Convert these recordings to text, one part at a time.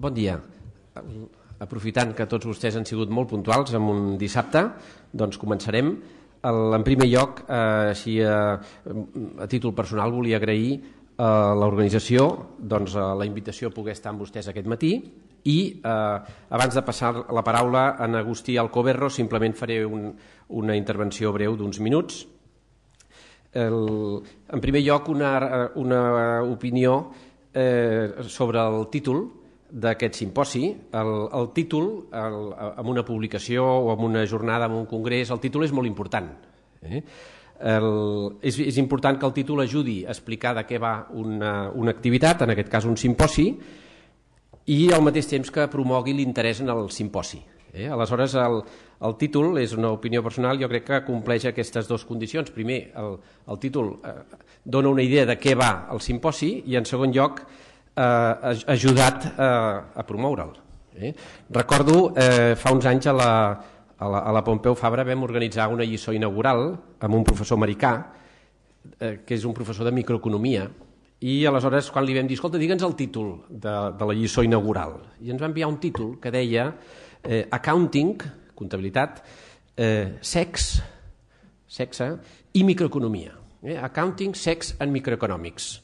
Bon dia. Aprofitant que tots vostès han sigut molt puntuals en un dissabte, doncs començarem. El, en primer lloc, eh, així, a, eh, a títol personal, volia agrair a eh, l'organització doncs, a eh, la invitació a poder estar amb vostès aquest matí i eh, abans de passar la paraula a Agustí Alcoverro simplement faré un, una intervenció breu d'uns minuts. El, en primer lloc, una, una opinió eh, sobre el títol d'aquest simposi, el, el títol, el, amb una publicació o amb una jornada, amb un congrés, el títol és molt important. Eh? El, és, és important que el títol ajudi a explicar de què va una, una activitat, en aquest cas un simposi, i al mateix temps que promogui l'interès en el simposi. Eh? Aleshores, el, el títol és una opinió personal, jo crec que compleix aquestes dues condicions. Primer, el, el títol eh, dona una idea de què va el simposi i, en segon lloc, eh, ajudat eh, a promoure'l. Eh? Recordo, eh, fa uns anys a la, a la, a la Pompeu Fabra vam organitzar una lliçó inaugural amb un professor americà, eh, que és un professor de microeconomia, i aleshores quan li vam dir, escolta, digue'ns el títol de, de la lliçó inaugural. I ens va enviar un títol que deia eh, Accounting, comptabilitat, eh, sex, sexe i microeconomia. Eh? Accounting, sex and microeconomics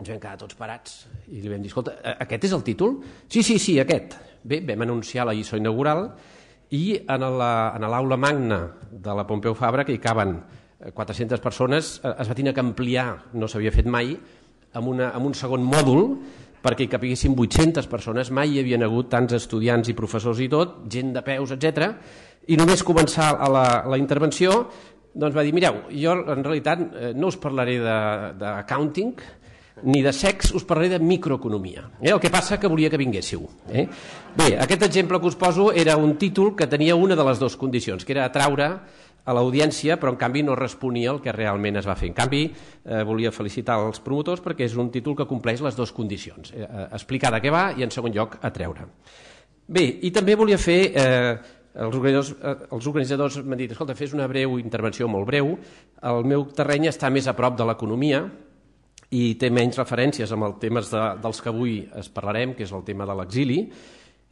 ens vam quedar tots parats i li vam dir, escolta, aquest és el títol? Sí, sí, sí, aquest. Bé, vam anunciar la lliçó inaugural i en l'aula la, magna de la Pompeu Fabra, que hi caben 400 eh, persones, eh, es va tenir que ampliar, no s'havia fet mai, amb, una, amb un segon mòdul perquè hi capiguessin 800 persones, mai hi havia hagut tants estudiants i professors i tot, gent de peus, etc. I només començar a la, la intervenció doncs va dir, mireu, jo en realitat eh, no us parlaré de, de accounting, ni de sex, us parlaré de microeconomia. Eh? El que passa que volia que vinguéssiu. Eh? Bé, aquest exemple que us poso era un títol que tenia una de les dues condicions, que era atraure a l'audiència, però en canvi no responia el que realment es va fer. En canvi, eh, volia felicitar els promotors perquè és un títol que compleix les dues condicions. Eh, eh explicar de què va i, en segon lloc, atreure. Bé, i també volia fer... Eh, els organitzadors, eh, els organitzadors m'han dit, escolta, fes una breu intervenció molt breu, el meu terreny està més a prop de l'economia, i té menys referències amb els temes de, dels que avui es parlarem, que és el tema de l'exili,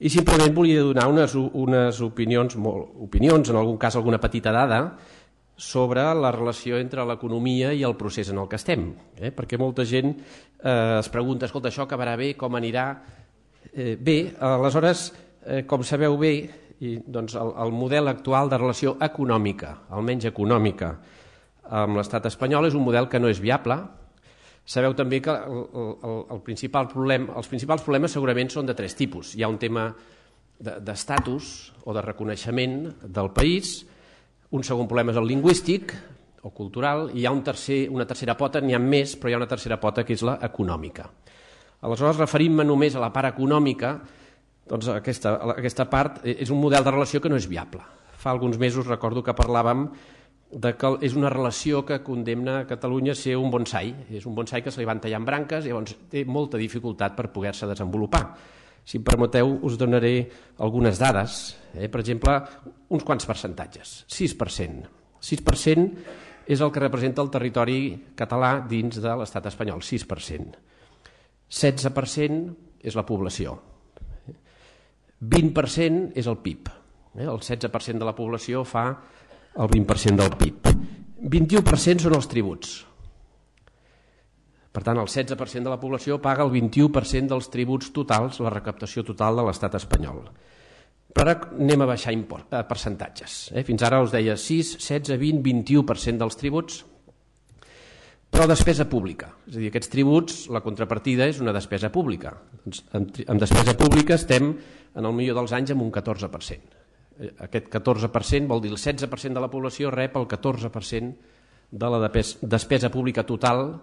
i simplement volia donar unes, unes opinions, molt, opinions, en algun cas alguna petita dada, sobre la relació entre l'economia i el procés en el que estem. Eh? Perquè molta gent eh, es pregunta, escolta, això acabarà bé, com anirà? Eh, bé, aleshores, eh, com sabeu bé, i, doncs el, el model actual de relació econòmica, almenys econòmica, amb l'estat espanyol és un model que no és viable, Sabeu també que el, el, el principal problema, els principals problemes segurament són de tres tipus. Hi ha un tema d'estatus o de reconeixement del país, un segon problema és el lingüístic o cultural, i hi ha un tercer, una tercera pota, n'hi ha més, però hi ha una tercera pota que és la econòmica. Aleshores, referint-me només a la part econòmica, doncs aquesta, aquesta part eh, és un model de relació que no és viable. Fa alguns mesos recordo que parlàvem de que és una relació que condemna a Catalunya a ser un bonsai. És un bonsai que se li van tallant branques i llavors té molta dificultat per poder-se desenvolupar. Si em permeteu, us donaré algunes dades. Eh? Per exemple, uns quants percentatges. 6%. 6% és el que representa el territori català dins de l'estat espanyol, 6%. 16% és la població. 20% és el PIB. Eh? El 16% de la població fa el 20% del PIB. 21% són els tributs. Per tant, el 16% de la població paga el 21% dels tributs totals, la recaptació total de l'estat espanyol. Però ara anem a baixar import, eh, percentatges. Eh? Fins ara us deia 6, 16, 20, 21% dels tributs, però despesa pública. És a dir, aquests tributs, la contrapartida és una despesa pública. Doncs amb, amb despesa pública estem, en el millor dels anys, amb un 14%. Eh, aquest 14% vol dir el 16% de la població rep el 14% de la despesa pública total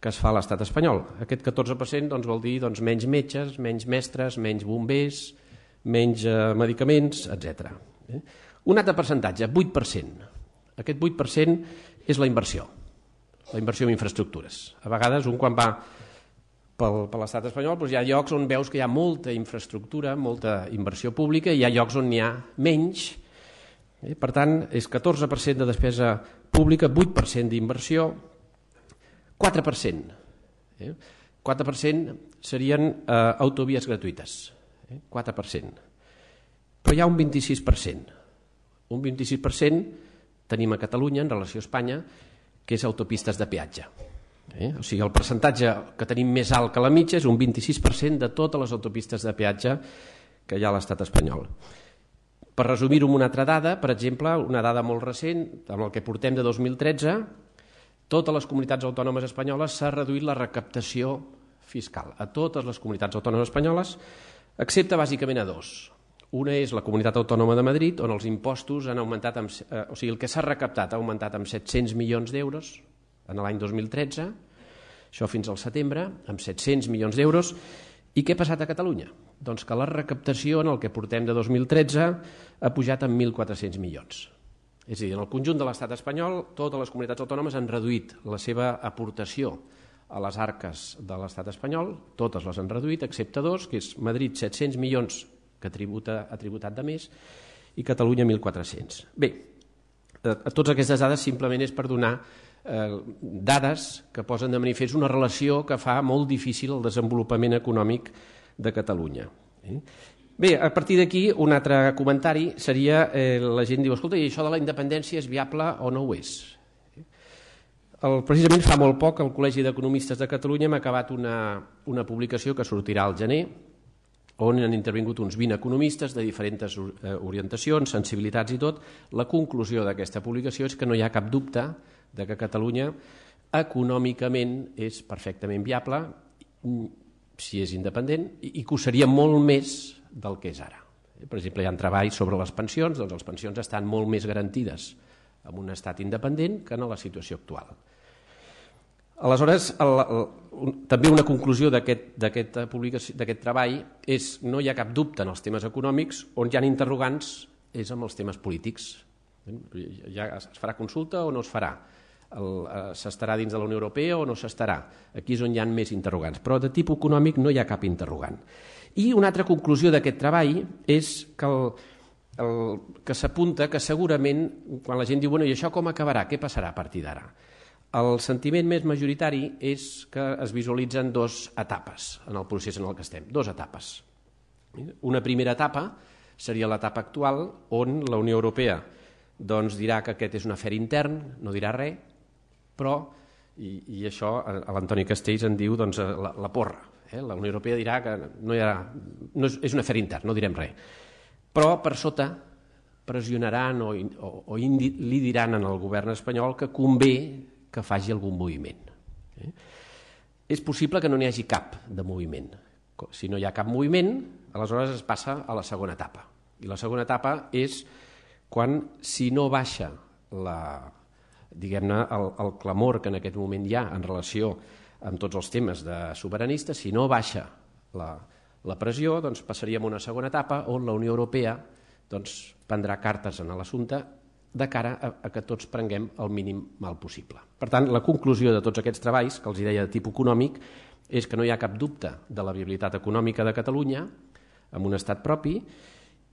que es fa a l'estat espanyol. Aquest 14% doncs, vol dir doncs, menys metges, menys mestres, menys bombers, menys eh, medicaments, etc. Eh? Un altre percentatge, 8%. Aquest 8% és la inversió, la inversió en infraestructures. A vegades un quan va pel, per l'estat espanyol, doncs hi ha llocs on veus que hi ha molta infraestructura, molta inversió pública, i hi ha llocs on n'hi ha menys. Eh? Per tant, és 14% de despesa pública, 8% d'inversió, 4%. Eh? 4% serien eh, autovies gratuïtes, eh? 4%. Però hi ha un 26%. Un 26% tenim a Catalunya en relació a Espanya, que és autopistes de peatge. Eh? O sigui, el percentatge que tenim més alt que la mitja és un 26% de totes les autopistes de peatge que hi ha a l'estat espanyol. Per resumir-ho amb una altra dada, per exemple, una dada molt recent, amb el que portem de 2013, totes les comunitats autònomes espanyoles s'ha reduït la recaptació fiscal. A totes les comunitats autònomes espanyoles, excepte bàsicament a dos. Una és la Comunitat Autònoma de Madrid, on els impostos han augmentat, amb, eh, o sigui, el que s'ha recaptat ha augmentat amb 700 milions d'euros, en l'any 2013, això fins al setembre, amb 700 milions d'euros. I què ha passat a Catalunya? Doncs que la recaptació en el que portem de 2013 ha pujat en 1.400 milions. És a dir, en el conjunt de l'estat espanyol, totes les comunitats autònomes han reduït la seva aportació a les arques de l'estat espanyol, totes les han reduït, excepte dos, que és Madrid 700 milions que tributa, ha tributat de més i Catalunya 1.400. Bé, a, totes aquestes dades simplement és per donar eh, dades que posen de manifest una relació que fa molt difícil el desenvolupament econòmic de Catalunya. Eh? Bé, a partir d'aquí, un altre comentari seria, eh, la gent diu, escolta, i això de la independència és viable o no ho és? El, precisament fa molt poc el Col·legi d'Economistes de Catalunya m'ha acabat una, una publicació que sortirà al gener, on han intervingut uns 20 economistes de diferents eh, orientacions, sensibilitats i tot. La conclusió d'aquesta publicació és que no hi ha cap dubte de que Catalunya econòmicament és perfectament viable si és independent i que ho seria molt més del que és ara. Per exemple, hi ha treball sobre les pensions, doncs les pensions estan molt més garantides en un estat independent que en la situació actual. Aleshores, el, el, un, també una conclusió d'aquest treball és no hi ha cap dubte en els temes econòmics, on hi ha interrogants és amb els temes polítics. Ja es farà consulta o no es farà? Eh, s'estarà dins de la Unió Europea o no s'estarà. Aquí és on hi ha més interrogants, però de tipus econòmic no hi ha cap interrogant. I una altra conclusió d'aquest treball és que el, el, que s'apunta que segurament, quan la gent diu, bueno, i això com acabarà, què passarà a partir d'ara? El sentiment més majoritari és que es visualitzen dues etapes en el procés en el que estem, dues etapes. Una primera etapa seria l'etapa actual on la Unió Europea doncs dirà que aquest és un afer intern, no dirà res, però, i, i això l'Antoni Castells en diu doncs, eh, la, la porra. Eh? La Unió Europea dirà que no hi ha, no és, és un afer intern, no direm res. Però per sota pressionaran o, o, o indi, li diran al govern espanyol que convé que faci algun moviment. Eh? És possible que no n'hi hagi cap de moviment. Si no hi ha cap moviment, aleshores es passa a la segona etapa. I la segona etapa és quan, si no baixa la, diguem-ne, el, el clamor que en aquest moment hi ha en relació amb tots els temes de sobiranistes, si no baixa la, la pressió, doncs passaríem a una segona etapa on la Unió Europea doncs, prendrà cartes en l'assumpte de cara a, a que tots prenguem el mínim mal possible. Per tant, la conclusió de tots aquests treballs, que els deia de tipus econòmic, és que no hi ha cap dubte de la viabilitat econòmica de Catalunya amb un estat propi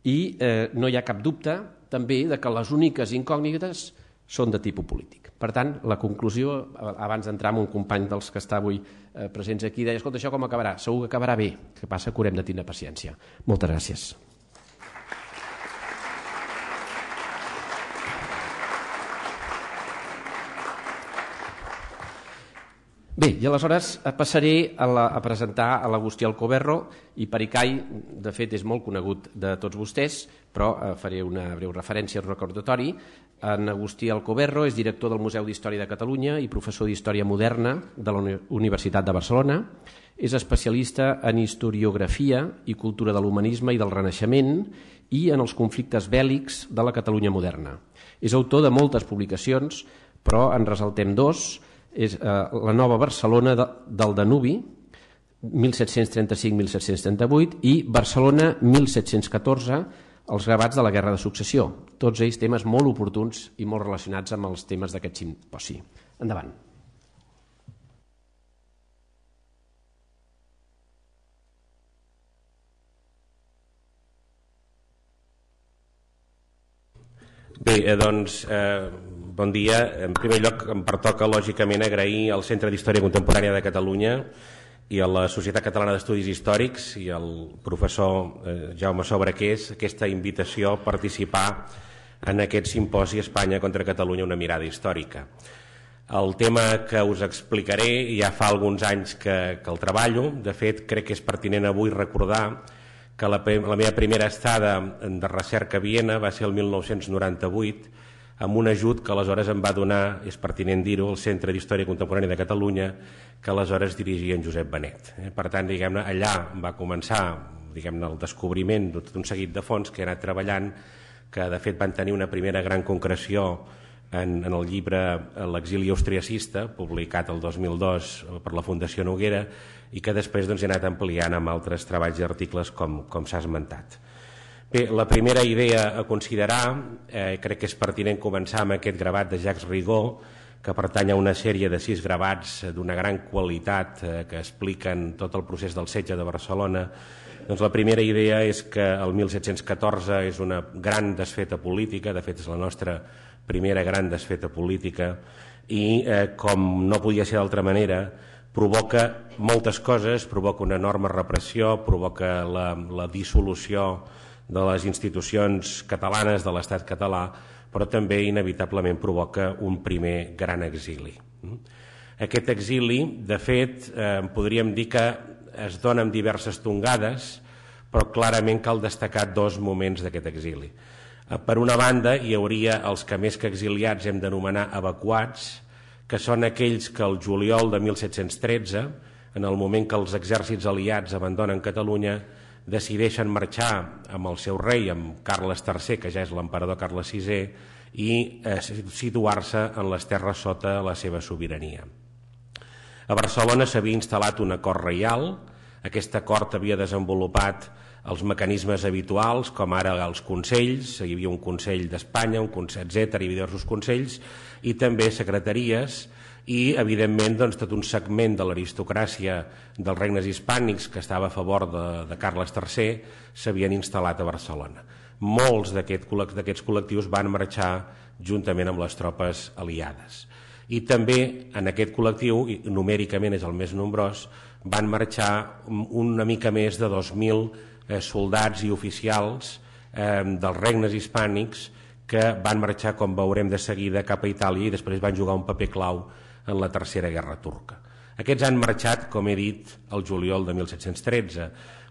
i eh, no hi ha cap dubte també de que les úniques incògnites són de tipus polític. Per tant, la conclusió, abans d'entrar amb un company dels que està avui eh, presents aquí, deia, escolta, això com acabarà? Segur que acabarà bé, que passa que haurem de tindre paciència. Moltes gràcies. Bé, i aleshores passaré a, la, a presentar a l'Agustí Alcoberro i Pericai, de fet, és molt conegut de tots vostès, però eh, faré una breu referència al recordatori. En Agustí Alcoberro és director del Museu d'Història de Catalunya i professor d'Història Moderna de la Universitat de Barcelona. És especialista en historiografia i cultura de l'humanisme i del Renaixement i en els conflictes bèl·lics de la Catalunya moderna. És autor de moltes publicacions, però en resaltem dos, és eh, la nova Barcelona de, del Danubi, 1735-1738, i Barcelona 1714, els gravats de la Guerra de Successió. Tots ells temes molt oportuns i molt relacionats amb els temes d'aquest simposi. Endavant. Bé, eh, doncs, eh, Bon dia. En primer lloc, em pertoca, lògicament, agrair al Centre d'Història Contemporània de Catalunya i a la Societat Catalana d'Estudis Històrics i al professor eh, Jaume Sobrequés aquesta invitació a participar en aquest simposi Espanya contra Catalunya, una mirada històrica. El tema que us explicaré ja fa alguns anys que, que el treballo. De fet, crec que és pertinent avui recordar que la, la meva primera estada de recerca a Viena va ser el 1998 amb un ajut que aleshores em va donar, és pertinent dir-ho, el Centre d'Història Contemporània de Catalunya, que aleshores dirigia en Josep Benet. Eh, per tant, diguem-ne, allà va començar diguem-ne, el descobriment de tot un seguit de fons que he anat treballant, que de fet van tenir una primera gran concreció en, en el llibre eh, L'exili austriacista, publicat el 2002 eh, per la Fundació Noguera, i que després doncs, he anat ampliant amb altres treballs i articles com, com s'ha esmentat. Bé, la primera idea a considerar, eh, crec que és pertinent començar amb aquest gravat de Jacques Rigó, que pertany a una sèrie de sis gravats eh, d'una gran qualitat eh, que expliquen tot el procés del setge de Barcelona. Doncs la primera idea és que el 1714 és una gran desfeta política, de fet és la nostra primera gran desfeta política, i eh, com no podia ser d'altra manera, provoca moltes coses, provoca una enorme repressió, provoca la, la dissolució de les institucions catalanes de l'estat català, però també inevitablement provoca un primer gran exili. Mm? Aquest exili, de fet, eh, podríem dir que es dona amb diverses tongades, però clarament cal destacar dos moments d'aquest exili. Eh, per una banda, hi hauria els que més que exiliats hem d'anomenar evacuats, que són aquells que el juliol de 1713, en el moment que els exèrcits aliats abandonen Catalunya, decideixen marxar amb el seu rei, amb Carles III, que ja és l'emperador Carles VI, i eh, situar-se en les terres sota la seva sobirania. A Barcelona s'havia instal·lat un acord reial, aquest acord havia desenvolupat els mecanismes habituals, com ara els consells, hi havia un Consell d'Espanya, un Consell, etc., hi havia diversos consells, i també secretaries, i, evidentment, doncs, tot un segment de l'aristocràcia dels regnes hispànics que estava a favor de, de Carles III s'havien instal·lat a Barcelona. Molts d'aquests aquest, col·lectius van marxar juntament amb les tropes aliades. I també en aquest col·lectiu, i numèricament és el més nombrós, van marxar una mica més de 2.000 eh, soldats i oficials eh, dels regnes hispànics que van marxar, com veurem de seguida, cap a Itàlia i després van jugar un paper clau en la Tercera Guerra Turca. Aquests han marxat, com he dit, al juliol de 1713,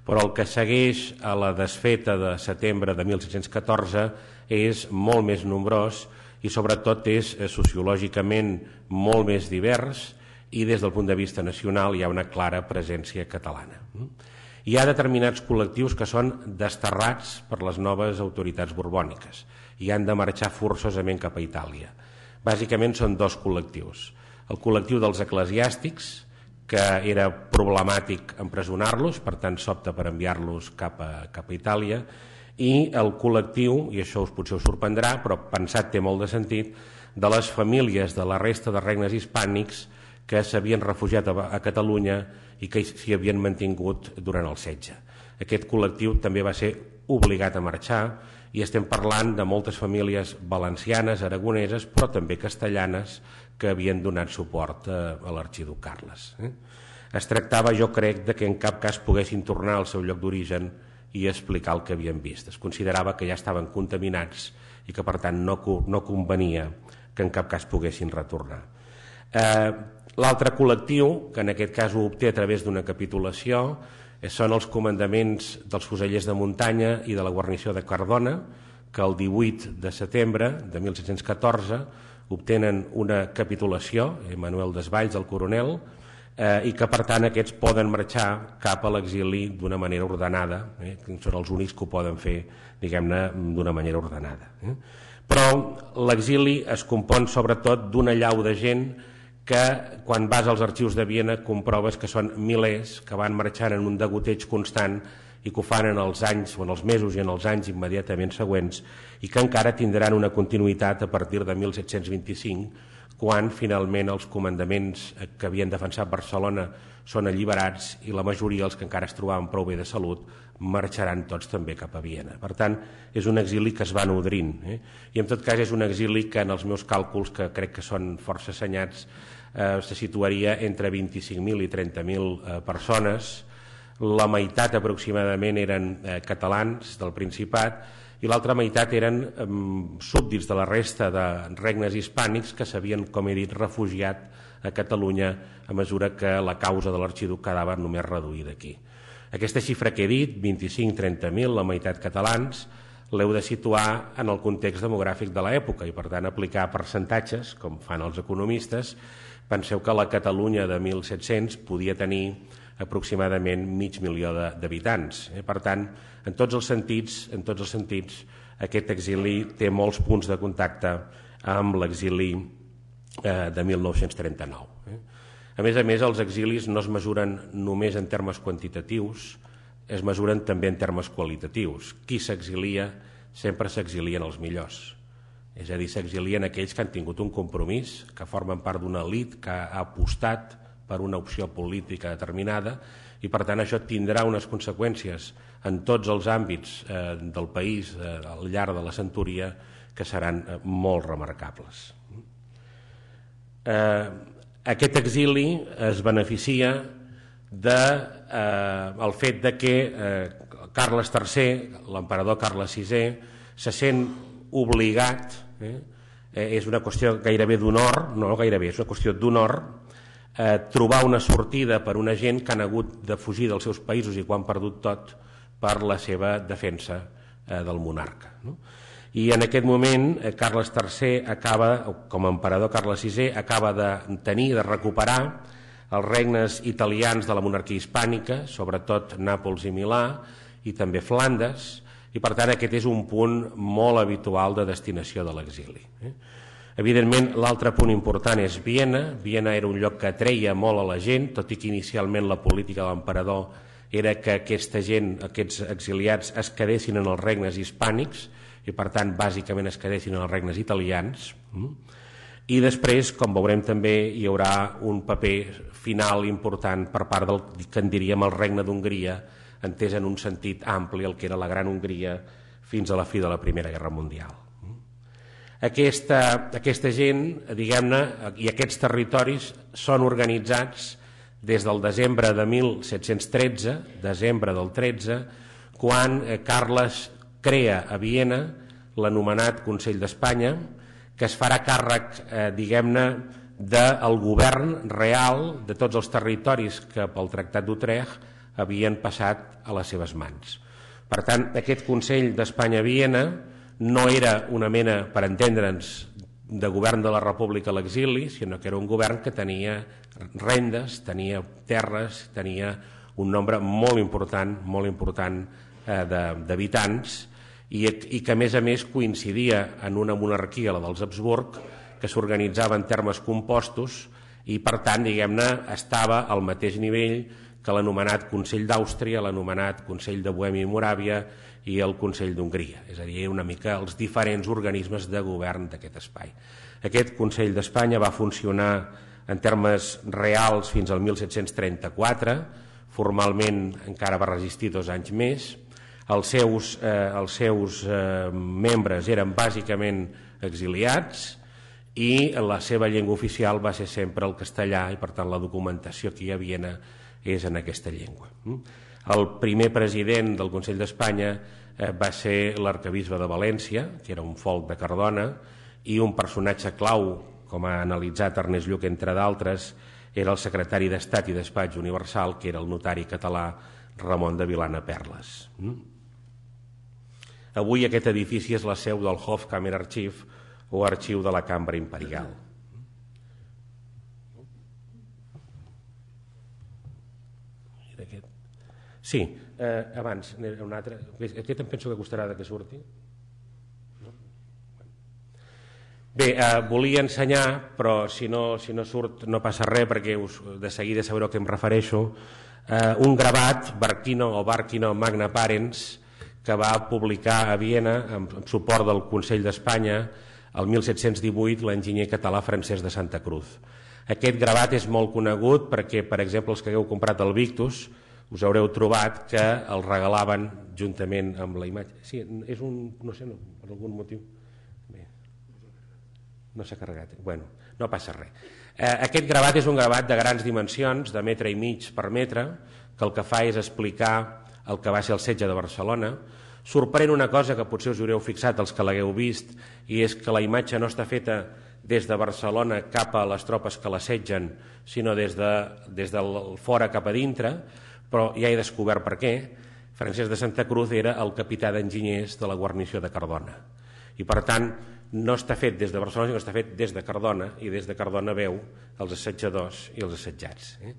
però el que segueix a la desfeta de setembre de 1714 és molt més nombrós i sobretot és eh, sociològicament molt més divers i des del punt de vista nacional hi ha una clara presència catalana. Hi ha determinats col·lectius que són desterrats per les noves autoritats borbòniques i han de marxar forçosament cap a Itàlia. Bàsicament són dos col·lectius el col·lectiu dels eclesiàstics, que era problemàtic empresonar-los, per tant s'opta per enviar-los cap, a, cap a Itàlia, i el col·lectiu, i això us potser us sorprendrà, però pensat té molt de sentit, de les famílies de la resta de regnes hispànics que s'havien refugiat a, a Catalunya i que s'hi havien mantingut durant el setge. Aquest col·lectiu també va ser obligat a marxar i estem parlant de moltes famílies valencianes, aragoneses, però també castellanes, que havien donat suport a, a l'arxiduc Carles. Eh? Es tractava, jo crec, de que en cap cas poguessin tornar al seu lloc d'origen i explicar el que havien vist. Es considerava que ja estaven contaminats i que, per tant, no, no convenia que en cap cas poguessin retornar. Eh, L'altre col·lectiu, que en aquest cas ho obté a través d'una capitulació, eh, són els comandaments dels fusellers de muntanya i de la guarnició de Cardona, que el 18 de setembre de 1714 obtenen una capitulació, Manuel Desvalls, el coronel, eh, i que per tant aquests poden marxar cap a l'exili d'una manera ordenada, eh, són els únics que ho poden fer diguem-ne d'una manera ordenada. Eh. Però l'exili es compon sobretot d'una llau de gent que quan vas als arxius de Viena comproves que són milers que van marxant en un degoteig constant i que ho fan en els anys o en els mesos i en els anys immediatament següents i que encara tindran una continuïtat a partir de 1725 quan finalment els comandaments que havien defensat Barcelona són alliberats i la majoria, els que encara es trobaven prou bé de salut, marxaran tots també cap a Viena. Per tant, és un exili que es va nodrint. Eh? I en tot cas és un exili que en els meus càlculs, que crec que són força assenyats, eh, se situaria entre 25.000 i 30.000 eh, persones, la meitat aproximadament eren eh, catalans del Principat i l'altra meitat eren eh, súbdits de la resta de regnes hispànics que s'havien, com he dit, refugiat a Catalunya a mesura que la causa de l'arxiduc quedava només reduïda aquí. Aquesta xifra que he dit, 25-30.000, la meitat catalans, l'heu de situar en el context demogràfic de l'època i, per tant, aplicar percentatges, com fan els economistes. Penseu que la Catalunya de 1700 podia tenir aproximadament mig milió d'habitants. Eh? Per tant, en tots els sentits, en tots els sentits, aquest exili té molts punts de contacte amb l'exili eh, de 1939. Eh? A més a més, els exilis no es mesuren només en termes quantitatius, es mesuren també en termes qualitatius. Qui s'exilia sempre s'exilien els millors. És a dir, s'exilien aquells que han tingut un compromís, que formen part d'una elit, que ha apostat per una opció política determinada i per tant això tindrà unes conseqüències en tots els àmbits eh, del país eh, al llarg de la centúria que seran eh, molt remarcables. Eh, aquest exili es beneficia de, eh, el fet de que eh, Carles III, l'emperador Carles VI, se sent obligat, eh, eh, és una qüestió gairebé d'honor, no gairebé, és una qüestió d'honor, eh, trobar una sortida per una gent que han hagut de fugir dels seus països i quan han perdut tot per la seva defensa eh, del monarca. No? I en aquest moment eh, Carles III acaba, com a emperador Carles VI, acaba de tenir, de recuperar els regnes italians de la monarquia hispànica, sobretot Nàpols i Milà, i també Flandes, i per tant aquest és un punt molt habitual de destinació de l'exili. Eh? Evidentment, l'altre punt important és Viena. Viena era un lloc que atreia molt a la gent, tot i que inicialment la política de l'emperador era que aquesta gent, aquests exiliats, es quedessin en els regnes hispànics i, per tant, bàsicament es quedessin en els regnes italians. Mm? I després, com veurem també, hi haurà un paper final important per part del que en diríem el regne d'Hongria, entès en un sentit ampli el que era la Gran Hongria fins a la fi de la Primera Guerra Mundial. Aquesta, aquesta gent, diguem-ne, i aquests territoris són organitzats des del desembre de 1713, desembre del 13, quan eh, Carles crea a Viena l'anomenat Consell d'Espanya, que es farà càrrec, eh, diguem-ne, del govern real de tots els territoris que pel Tractat d'Utrecht havien passat a les seves mans. Per tant, aquest Consell d'Espanya-Viena no era una mena, per entendre'ns, de govern de la República a l'exili, sinó que era un govern que tenia rendes, tenia terres, tenia un nombre molt important, molt important eh, d'habitants i, i que a més a més coincidia en una monarquia, la dels Habsburg, que s'organitzava en termes compostos i per tant, diguem-ne, estava al mateix nivell que l'anomenat Consell d'Àustria, l'anomenat Consell de Bohèmia i Moràvia, i el Consell d'Hongria, és a dir, una mica els diferents organismes de govern d'aquest espai. Aquest Consell d'Espanya va funcionar en termes reals fins al 1734, formalment encara va resistir dos anys més, els seus, eh, els seus eh, membres eren bàsicament exiliats i la seva llengua oficial va ser sempre el castellà i per tant la documentació que hi havia és en aquesta llengua. Mm? El primer president del Consell d'Espanya eh, va ser l'arcabisbe de València, que era un folk de Cardona, i un personatge clau, com ha analitzat Ernest Lluc, entre d'altres, era el secretari d'Estat i Despatx Universal, que era el notari català Ramon de Vilana Perles. Mm? Avui aquest edifici és la seu del Hofkammerarchiv o Arxiu de la Cambra Imperial. Sí, eh, abans, un altre. Aquest em penso que costarà de que surti. No? Bé, eh, volia ensenyar, però si no, si no surt no passa res perquè us, de seguida sabreu a què em refereixo, eh, un gravat, Bartino o Barquino Magna Parens, que va publicar a Viena amb, amb suport del Consell d'Espanya el 1718 l'enginyer català francès de Santa Cruz. Aquest gravat és molt conegut perquè, per exemple, els que hagueu comprat el Victus, us haureu trobat que el regalaven juntament amb la imatge. Sí, és un, no sé, no, per algun motiu. Bé, no s'ha carregat. Eh? Bueno, no passa res. Eh, aquest gravat és un gravat de grans dimensions, de metre i mig per metre, que el que fa és explicar el que va ser el setge de Barcelona. Sorprèn una cosa que potser us haureu fixat els que l'hagueu vist, i és que la imatge no està feta des de Barcelona cap a les tropes que l'assetgen, sinó des, de, des del fora cap a dintre, però ja he descobert per què. Francesc de Santa Cruz era el capità d'enginyers de la guarnició de Cardona. I, per tant, no està fet des de Barcelona, sinó està fet des de Cardona, i des de Cardona veu els assetjadors i els assetjats. Eh?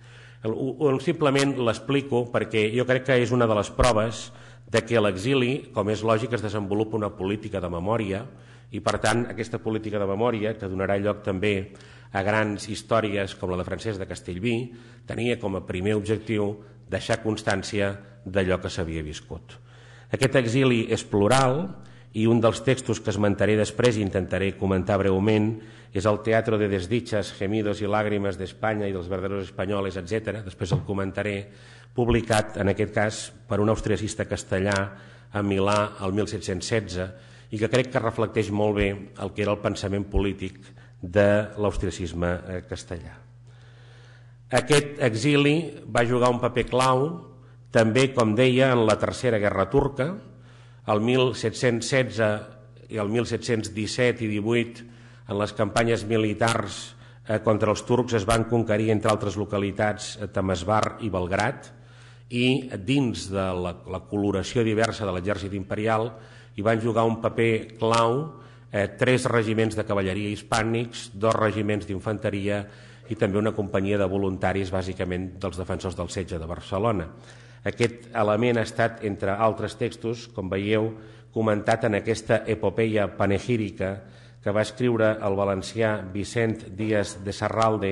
Simplement l'explico perquè jo crec que és una de les proves de que a l'exili, com és lògic, es desenvolupa una política de memòria i, per tant, aquesta política de memòria, que donarà lloc també a grans històries com la de Francesc de Castellví, tenia com a primer objectiu deixar constància d'allò que s'havia viscut. Aquest exili és plural i un dels textos que esmentaré després i intentaré comentar breument és el Teatro de Desdichas, Gemidos i Làgrimes d'Espanya i dels verdaderos espanyoles, etc. Després el comentaré, publicat en aquest cas per un austriacista castellà a Milà el 1716 i que crec que reflecteix molt bé el que era el pensament polític de l'austriacisme eh, castellà. Aquest exili va jugar un paper clau també, com deia, en la Tercera Guerra Turca, el 1716 i el 1717 i 18 en les campanyes militars eh, contra els turcs es van conquerir, entre altres localitats, eh, Temesbar i Belgrat, i dins de la, la coloració diversa de l'exèrcit imperial hi van jugar un paper clau eh, tres regiments de cavalleria hispànics, dos regiments d'infanteria i també una companyia de voluntaris, bàsicament dels defensors del setge de Barcelona. Aquest element ha estat, entre altres textos, com veieu, comentat en aquesta epopeia panegírica que va escriure el valencià Vicent Díaz de Sarralde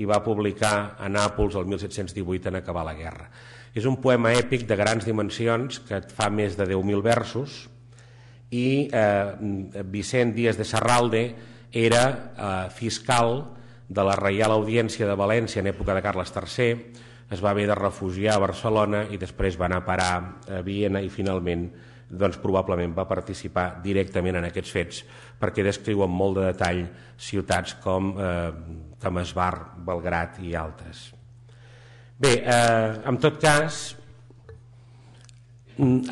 i va publicar a Nàpols el 1718 en acabar la guerra. És un poema èpic de grans dimensions que fa més de 10.000 versos i eh, Vicent Díaz de Sarralde era eh, fiscal de la Reial Audiència de València en època de Carles III, es va haver de refugiar a Barcelona i després va anar a parar a Viena i finalment doncs, probablement va participar directament en aquests fets perquè descriu amb molt de detall ciutats com eh, Temesbar, Belgrat i altres. Bé, eh, en tot cas,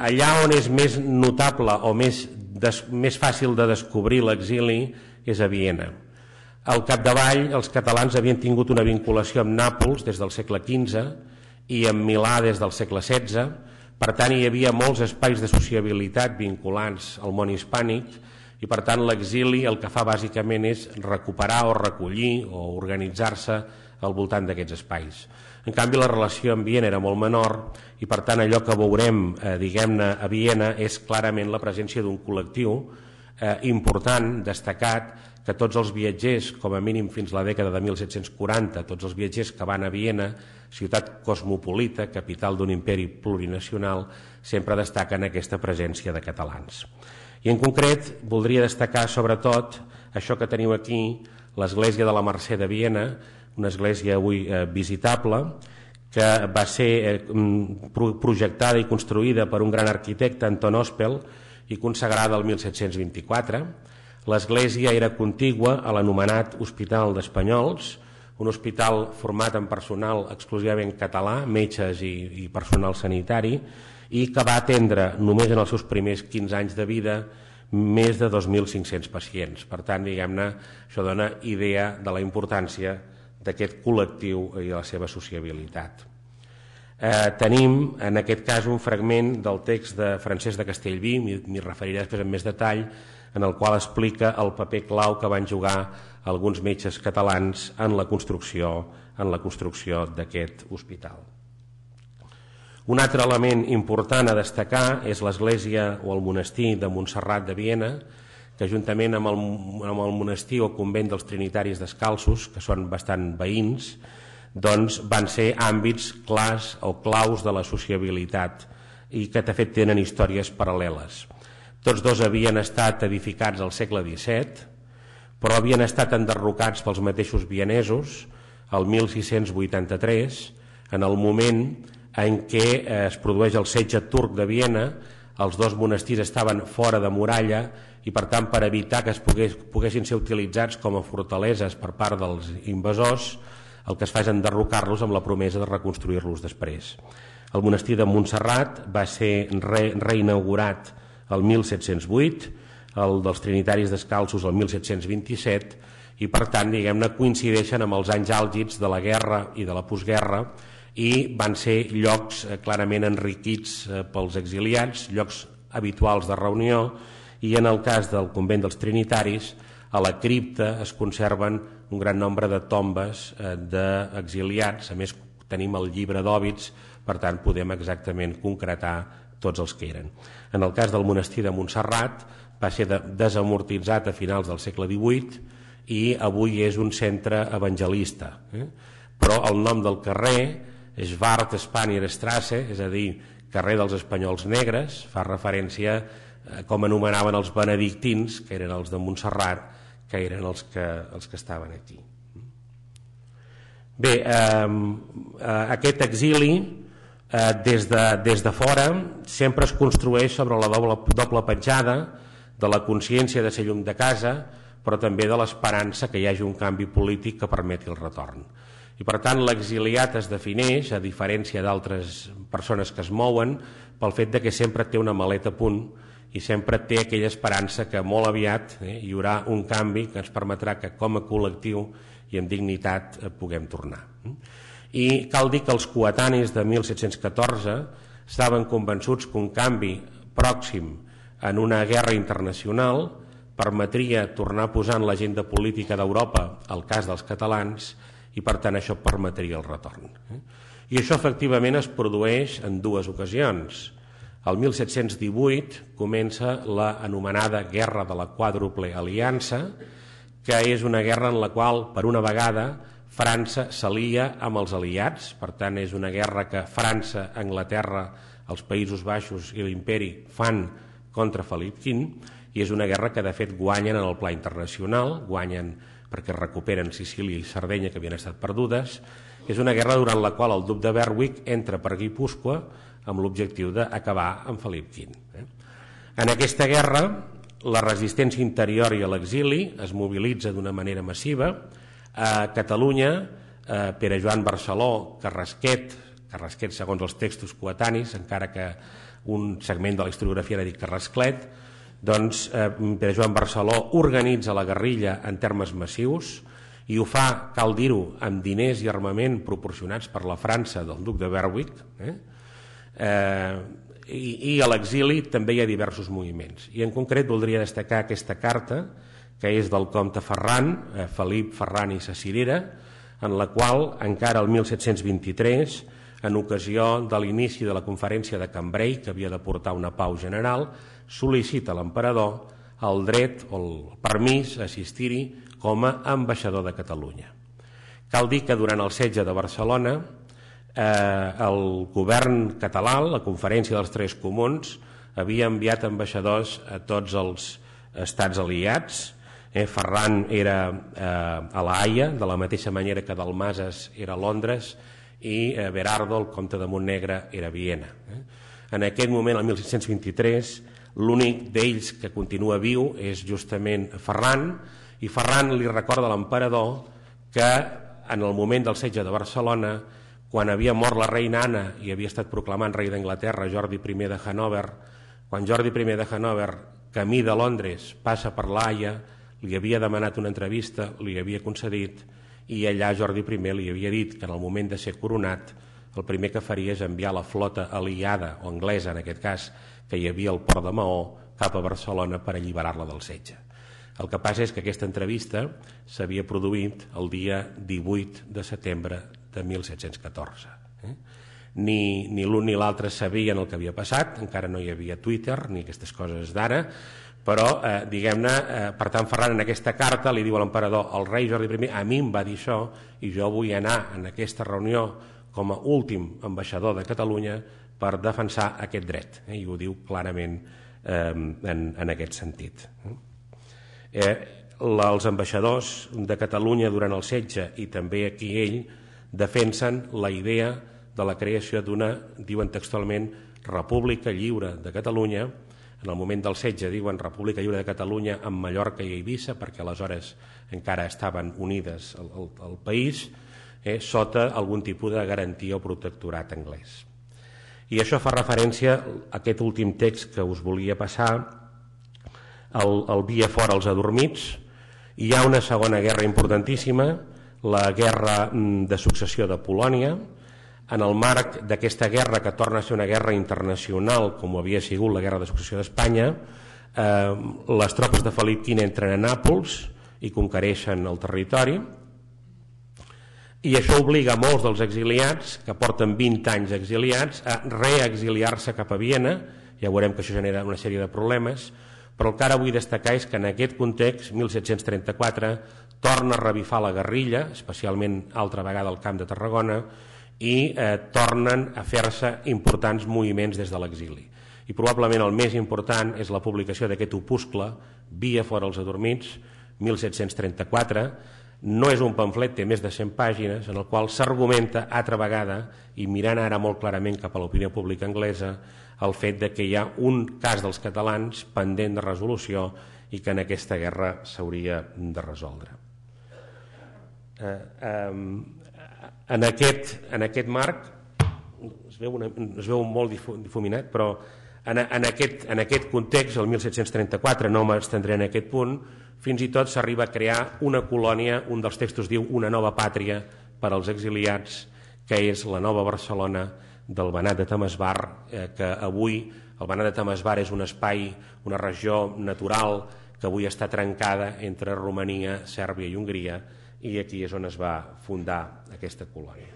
allà on és més notable o més, des, més fàcil de descobrir l'exili és a Viena. Al capdavall, els catalans havien tingut una vinculació amb Nàpols des del segle XV i amb Milà des del segle XVI, per tant, hi havia molts espais de sociabilitat vinculants al món hispànic i, per tant, l'exili el que fa bàsicament és recuperar o recollir o organitzar-se al voltant d'aquests espais. En canvi, la relació amb Viena era molt menor i, per tant, allò que veurem, eh, diguem-ne, a Viena és clarament la presència d'un col·lectiu eh, important, destacat, que tots els viatgers, com a mínim fins la dècada de 1740, tots els viatgers que van a Viena, ciutat cosmopolita, capital d'un imperi plurinacional, sempre destaquen aquesta presència de catalans. I en concret voldria destacar sobretot això que teniu aquí, l'església de la Mercè de Viena, una església avui eh, visitable, que va ser eh, mm, projectada i construïda per un gran arquitecte, Anton Ospel, i consagrada el 1724, L'església era contigua a l'anomenat Hospital d'Espanyols, un hospital format en personal exclusivament català, metges i, i personal sanitari, i que va atendre només en els seus primers 15 anys de vida més de 2.500 pacients. Per tant, diguem-ne, això dona idea de la importància d'aquest col·lectiu i la seva sociabilitat. Eh, tenim, en aquest cas, un fragment del text de Francesc de Castellví, m'hi referiré després en més detall, en el qual explica el paper clau que van jugar alguns metges catalans en la construcció en la construcció d'aquest hospital. Un altre element important a destacar és l'església o el monestir de Montserrat de Viena, que juntament amb el, amb el monestir o convent dels Trinitaris Descalços, que són bastant veïns, doncs van ser àmbits clars o claus de la sociabilitat i que de fet tenen històries paral·leles. Tots dos havien estat edificats al segle XVII, però havien estat enderrocats pels mateixos vienesos el 1683, en el moment en què eh, es produeix el setge turc de Viena, els dos monestirs estaven fora de muralla i per tant per evitar que es pogués, poguessin ser utilitzats com a fortaleses per part dels invasors el que es fa és enderrocar-los amb la promesa de reconstruir-los després. El monestir de Montserrat va ser re reinaugurat el 1708, el dels Trinitaris Descalços el 1727, i per tant, diguem-ne, coincideixen amb els anys àlgids de la guerra i de la postguerra i van ser llocs eh, clarament enriquits eh, pels exiliats, llocs habituals de reunió, i en el cas del convent dels Trinitaris, a la cripta es conserven un gran nombre de tombes eh, d'exiliats, a més tenim el llibre d'Òbits, per tant podem exactament concretar tots els que eren. En el cas del monestir de Montserrat va ser de, desamortitzat a finals del segle XVIII i avui és un centre evangelista. Eh? Però el nom del carrer és Bart Spanier Strasse, és a dir, carrer dels espanyols negres, fa referència a eh, com anomenaven els benedictins, que eren els de Montserrat, que eren els que, els que estaven aquí. Bé, ehm, eh, aquest exili eh, des, de, des de fora sempre es construeix sobre la doble, doble petjada de la consciència de ser llum de casa, però també de l'esperança que hi hagi un canvi polític que permeti el retorn. I per tant l'exiliat es defineix, a diferència d'altres persones que es mouen, pel fet de que sempre té una maleta a punt i sempre té aquella esperança que molt aviat eh, hi haurà un canvi que ens permetrà que com a col·lectiu i amb dignitat eh, puguem tornar. Mm? i cal dir que els coetanis de 1714 estaven convençuts que un canvi pròxim en una guerra internacional permetria tornar posant l'agenda política d'Europa al cas dels catalans i per tant això permetria el retorn. I això efectivament es produeix en dues ocasions. El 1718 comença la anomenada Guerra de la Quàdruple Aliança, que és una guerra en la qual, per una vegada, França s'alia amb els aliats, per tant és una guerra que França, Anglaterra, els Països Baixos i l'Imperi fan contra Felip V i és una guerra que de fet guanyen en el pla internacional, guanyen perquè recuperen Sicília i Sardenya que havien estat perdudes. És una guerra durant la qual el duc de Berwick entra per Guipúscoa amb l'objectiu d'acabar amb Felip V. Eh? En aquesta guerra, la resistència interior i l'exili es mobilitza d'una manera massiva, a Catalunya, eh, Pere Joan Barceló, Carrasquet, Carrasquet segons els textos coetanis, encara que un segment de la historiografia era dit Carrasclet, doncs eh, Pere Joan Barceló organitza la guerrilla en termes massius i ho fa, cal dir-ho, amb diners i armament proporcionats per la França del duc de Berwick, eh? Eh, i, i a l'exili també hi ha diversos moviments. I en concret voldria destacar aquesta carta, que és del comte Ferran, eh, Felip Ferran i sa en la qual encara el 1723, en ocasió de l'inici de la conferència de Cambrai, que havia de portar una pau general, sol·licita a l'emperador el dret o el permís a assistir-hi com a ambaixador de Catalunya. Cal dir que durant el setge de Barcelona eh, el govern català, la conferència dels Tres Comuns, havia enviat ambaixadors a tots els estats aliats, Eh, Ferran era eh, a la Haia, de la mateixa manera que Dalmases era a Londres, i eh, Berardo, el comte de Montnegre, era a Viena. Eh? En aquest moment, el 1623, l'únic d'ells que continua viu és justament Ferran, i Ferran li recorda a l'emperador que en el moment del setge de Barcelona, quan havia mort la reina Anna i havia estat proclamant rei d'Anglaterra Jordi I de Hanover, quan Jordi I de Hanover, camí de Londres, passa per l'Aia, li havia demanat una entrevista, li havia concedit, i allà Jordi I li havia dit que en el moment de ser coronat el primer que faria és enviar la flota aliada, o anglesa en aquest cas, que hi havia al port de Maó, cap a Barcelona per alliberar-la del setge. El que passa és que aquesta entrevista s'havia produït el dia 18 de setembre de 1714. Eh? Ni, ni l'un ni l'altre sabien el que havia passat, encara no hi havia Twitter ni aquestes coses d'ara, però eh, diguem-ne, eh, per tant Ferran en aquesta carta li diu a l'emperador el rei Jordi I a mi em va dir això i jo vull anar en aquesta reunió com a últim ambaixador de Catalunya per defensar aquest dret eh, i ho diu clarament eh, en, en aquest sentit eh, la, els ambaixadors de Catalunya durant el setge i també aquí ell defensen la idea de la creació d'una, diuen textualment, república lliure de Catalunya en el moment del setge diuen República Lliure de Catalunya amb Mallorca i Eivissa, perquè aleshores encara estaven unides el, país, eh, sota algun tipus de garantia o protectorat anglès. I això fa referència a aquest últim text que us volia passar, el, el Via fora els adormits, i hi ha una segona guerra importantíssima, la guerra mm, de successió de Polònia, en el marc d'aquesta guerra que torna a ser una guerra internacional com havia sigut la guerra de successió d'Espanya eh, les tropes de Felip Quina entren a Nàpols i conquereixen el territori i això obliga molts dels exiliats que porten 20 anys exiliats a reexiliar-se cap a Viena ja veurem que això genera una sèrie de problemes però el que ara vull destacar és que en aquest context 1734 torna a revifar la guerrilla especialment altra vegada al camp de Tarragona i eh, tornen a fer-se importants moviments des de l'exili. I probablement el més important és la publicació d'aquest opuscle, Via fora els adormits, 1734, no és un pamflet, té més de 100 pàgines, en el qual s'argumenta altra vegada, i mirant ara molt clarament cap a l'opinió pública anglesa, el fet de que hi ha un cas dels catalans pendent de resolució i que en aquesta guerra s'hauria de resoldre. Eh, eh, en aquest, en aquest marc, es veu, una, es veu molt difuminat, però en, en, aquest, en aquest context, el 1734, no m'estendré en aquest punt, fins i tot s'arriba a crear una colònia, un dels textos diu una nova pàtria per als exiliats, que és la nova Barcelona del Banat de Tamasbar, eh, que avui el Banat de Tamasbar és un espai, una regió natural que avui està trencada entre Romania, Sèrbia i Hongria, i aquí és on es va fundar aquesta colònia.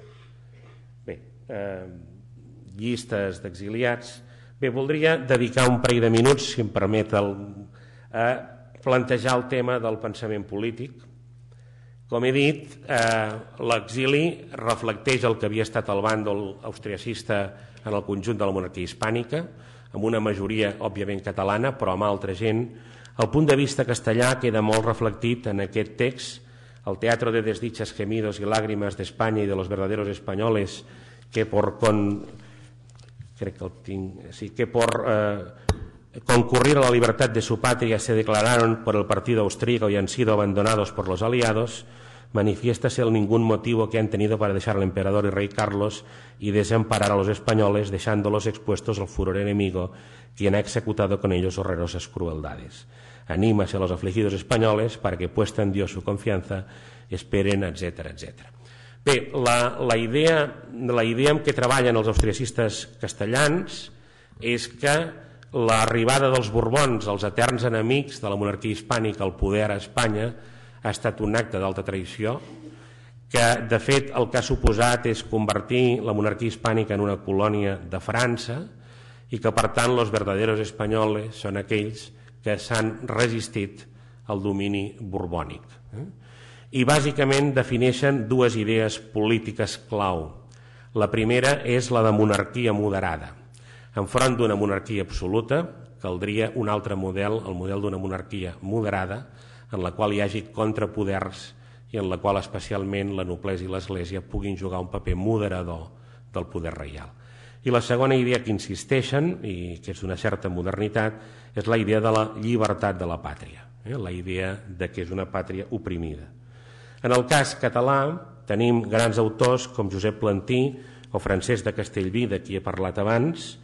Bé, eh, llistes d'exiliats... Bé, voldria dedicar un parell de minuts, si em permet, el, a plantejar el tema del pensament polític. Com he dit, eh, l'exili reflecteix el que havia estat el bàndol austriacista en el conjunt de la monarquia hispànica, amb una majoria, òbviament, catalana, però amb altra gent. El punt de vista castellà queda molt reflectit en aquest text al teatro de desdichas, gemidos y lágrimas de España y de los verdaderos españoles que por con, crec que el tinc, sí, que por eh, concurrir a la libertad de su patria se declararon por el partido austríaco y han sido abandonados por los aliados, manifiéstase el ningún motivo que han tenido para dejar al emperador y rey Carlos y desamparar a los españoles, dejándolos expuestos al furor enemigo, quien ha executado con ellos horrorosas crueldades animas a los afligidos españoles para que puesta en Dios su confianza, esperen, etc etc. Bé, la, la, idea, la idea amb què treballen els austriacistes castellans és que l'arribada dels Borbons, els eterns enemics de la monarquia hispànica al poder a Espanya, ha estat un acte d'alta traïció, que de fet el que ha suposat és convertir la monarquia hispànica en una colònia de França i que per tant los verdaderos españoles són aquells que s'han resistit al domini borbònic. Eh? I bàsicament defineixen dues idees polítiques clau. La primera és la de monarquia moderada. Enfront d'una monarquia absoluta, caldria un altre model, el model d'una monarquia moderada, en la qual hi hagi contrapoders i en la qual especialment la noblesa i l'església puguin jugar un paper moderador del poder reial. I la segona idea que insisteixen, i que és d'una certa modernitat, és la idea de la llibertat de la pàtria, eh? la idea de que és una pàtria oprimida. En el cas català tenim grans autors com Josep Plantí o Francesc de Castellví, de qui he parlat abans.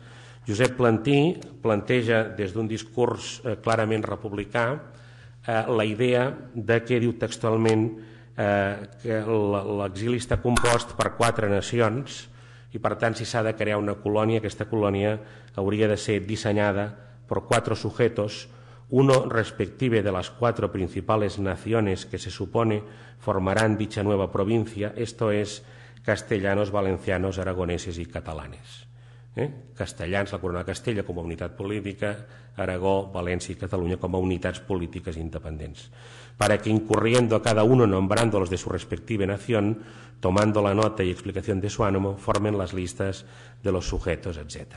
Josep Plantí planteja des d'un discurs eh, clarament republicà eh, la idea de que diu textualment eh, que l'exili està compost per quatre nacions, i per tant si s'ha de crear una colònia, aquesta colònia hauria de ser dissenyada per quatre sujetos, uno respective de las cuatro principales naciones que se supone formarán dicha nueva provincia, esto es castellanos, valencianos, aragoneses y catalanes. Eh? Castellans, la corona de Castella com a unitat política, Aragó, València i Catalunya com a unitats polítiques independents para que incurriendo a cada uno nombrándolos de su respectiva nación, tomando la nota y explicación de su ánimo, formen las listas de los sujetos, etc.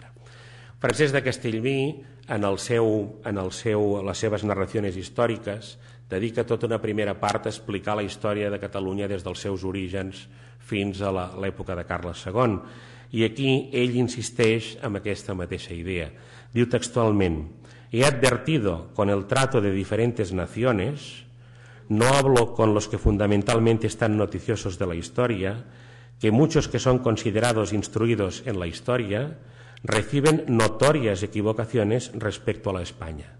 Francesc de Castellví, en, el seu, en el seu, les seves narracions històriques, dedica tota una primera part a explicar la història de Catalunya des dels seus orígens fins a l'època de Carles II. I aquí ell insisteix en aquesta mateixa idea. Diu textualment, «He advertido con el trato de diferentes naciones No hablo con los que fundamentalmente están noticiosos de la historia, que muchos que son considerados instruidos en la historia reciben notorias equivocaciones respecto a la España.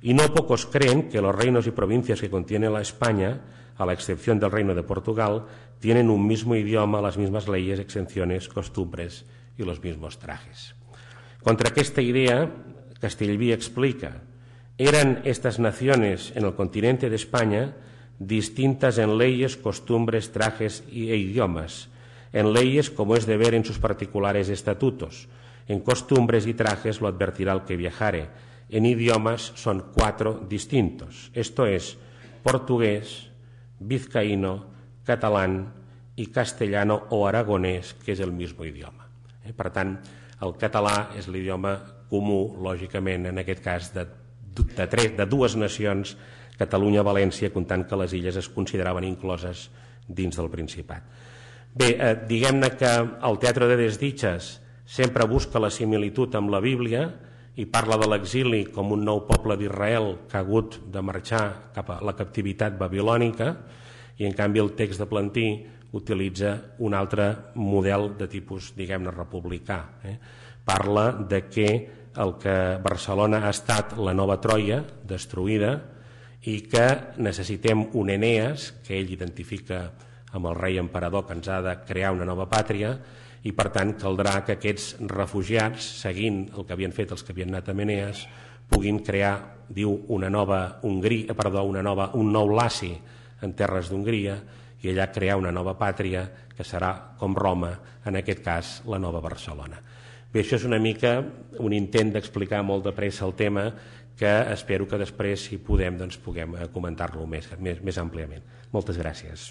Y no pocos creen que los reinos y provincias que contiene la España, a la excepción del reino de Portugal, tienen un mismo idioma, las mismas leyes, exenciones, costumbres y los mismos trajes. Contra esta idea, Castellví explica eran estas naciones en el continente de España distintas en leyes, costumbres, trajes e idiomas, en leyes como es de ver en sus particulares estatutos, en costumbres y trajes lo advertirá el que viajare, en idiomas son cuatro distintos, esto es portugués, vizcaíno, catalán y castellano o aragonés, que es el mismo idioma. Eh? Per tant, el es el idioma común, lógicamente, en aquest caso, de de, tres, de dues nacions, Catalunya-València, comptant que les illes es consideraven incloses dins del Principat. Bé, eh, diguem-ne que el Teatre de Desditges sempre busca la similitud amb la Bíblia i parla de l'exili com un nou poble d'Israel que ha hagut de marxar cap a la captivitat babilònica i en canvi el text de Plantí utilitza un altre model de tipus, diguem-ne, republicà. Eh? Parla de que el que Barcelona ha estat la nova Troia, destruïda, i que necessitem un Enees, que ell identifica amb el rei emperador que ens ha de crear una nova pàtria, i per tant caldrà que aquests refugiats, seguint el que havien fet els que havien anat a Enees, puguin crear, diu, una nova Hongria, eh, perdó, una nova, un nou laci en terres d'Hongria i allà crear una nova pàtria que serà com Roma, en aquest cas la nova Barcelona. Bé, això és una mica un intent d'explicar molt de pressa el tema que espero que després, si podem, doncs, puguem eh, comentar-lo més, més, més àmpliament. Moltes gràcies.